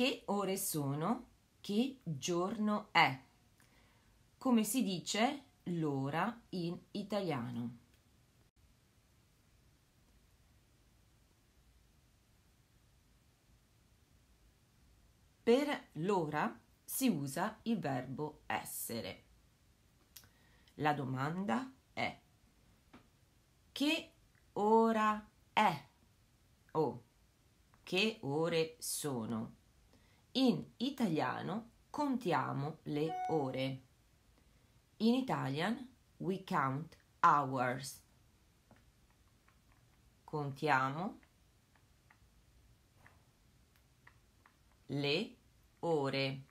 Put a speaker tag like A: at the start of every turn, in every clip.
A: Che ore sono? Che giorno è? Come si dice l'ora in italiano? Per l'ora si usa il verbo essere. La domanda è che ora è o che ore sono? In italiano contiamo le ore. In Italian we count hours. Contiamo le ore.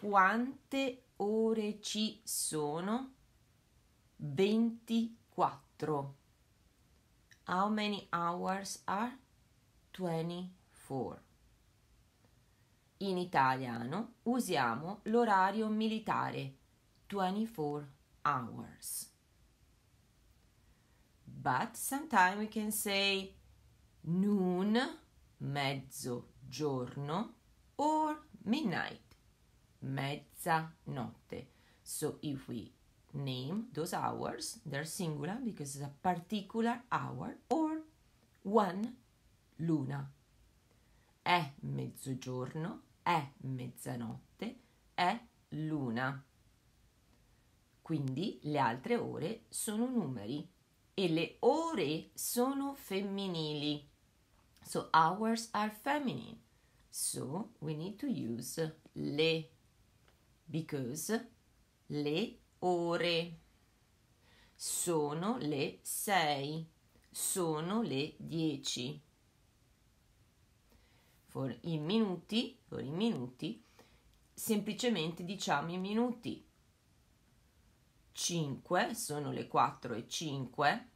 A: Quante ore ci sono? 24. How many hours are 24? In italiano usiamo l'orario militare 24 hours. But sometimes we can say noon, mezzogiorno, or midnight, mezzanotte. So if we name those hours, they're singular because it's a particular hour or one luna. È mezzogiorno è mezzanotte, è luna. Quindi le altre ore sono numeri e le ore sono femminili. So hours are feminine. So we need to use le because le ore sono le sei, sono le dieci for i minuti, for i minuti, semplicemente diciamo i minuti. 5 sono le 4 e 5.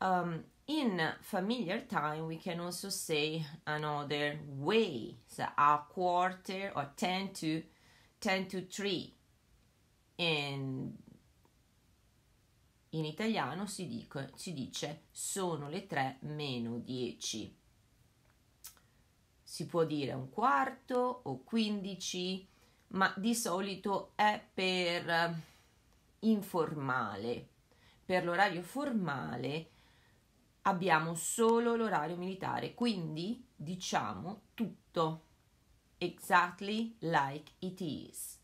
A: Um, in familiar time, we can also say another way, so a quarter or 10 to 10 to 3. And in italiano si, dico, si dice sono le 3 meno 10 si può dire un quarto o 15, ma di solito è per eh, informale. Per l'orario formale abbiamo solo l'orario militare, quindi diciamo tutto. Exactly like it is.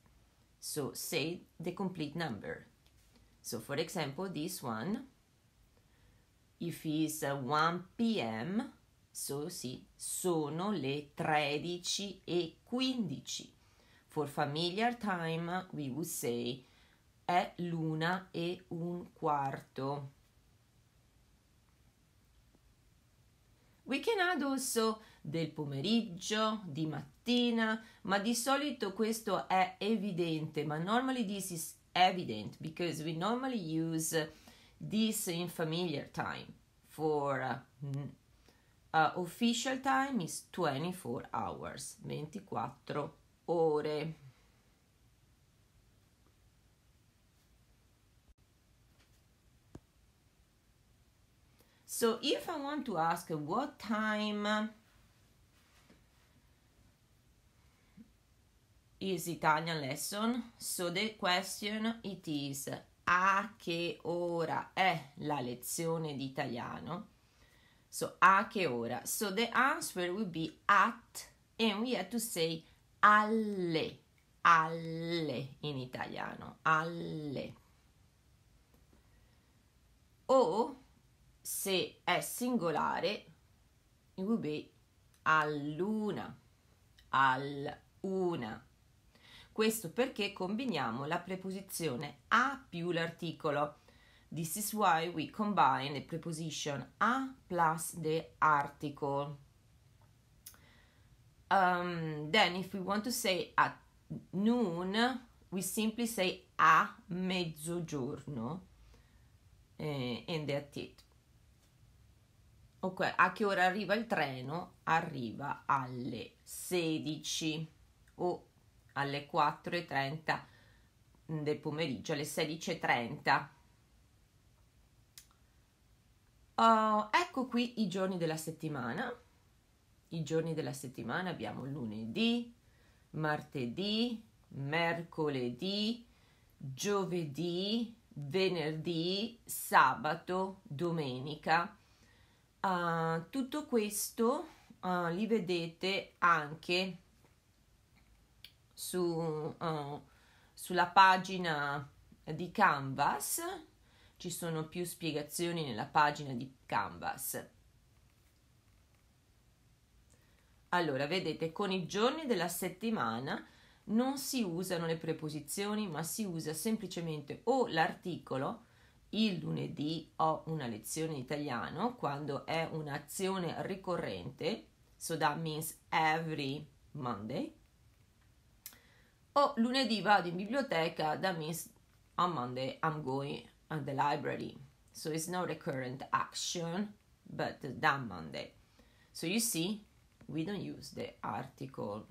A: So say the complete number. So for example, this one, if it's 1 uh, p.m., so, sì, sono le 13 e 15. For familiar time, we would say, è l'una e un quarto. We can add also del pomeriggio, di mattina, ma di solito questo è evidente, ma normally this is evident because we normally use this in familiar time for uh, Uh, official time is 24 hours, 24 ore. So if I want to ask what time is Italian lesson, so the question it is a che ora è la lezione di italiano? So, a che ora? So, the answer would be at, and we have to say alle, alle in italiano, alle. O, se è singolare, it would be all'una, all'una. Questo perché combiniamo la preposizione a più l'articolo This is why we combine the preposition a plus the article. Um, then if we want to say at noon, we simply say a mezzogiorno uh, and that's it. Ok, a che ora arriva il treno? Arriva alle 16 o alle 4.30 del pomeriggio, alle 16.30. Uh, ecco qui i giorni della settimana. I giorni della settimana abbiamo lunedì, martedì, mercoledì, giovedì, venerdì, sabato, domenica. Uh, tutto questo uh, li vedete anche su, sulla pagina di Canvas ci sono più spiegazioni nella pagina di Canvas. Allora, vedete, con i giorni della settimana non si usano le preposizioni, ma si usa semplicemente o l'articolo, il lunedì ho una lezione in italiano, quando è un'azione ricorrente, so that means every Monday, o lunedì vado in biblioteca, that means on Monday I'm going the library. So it's not a current action, but that Monday. So you see, we don't use the article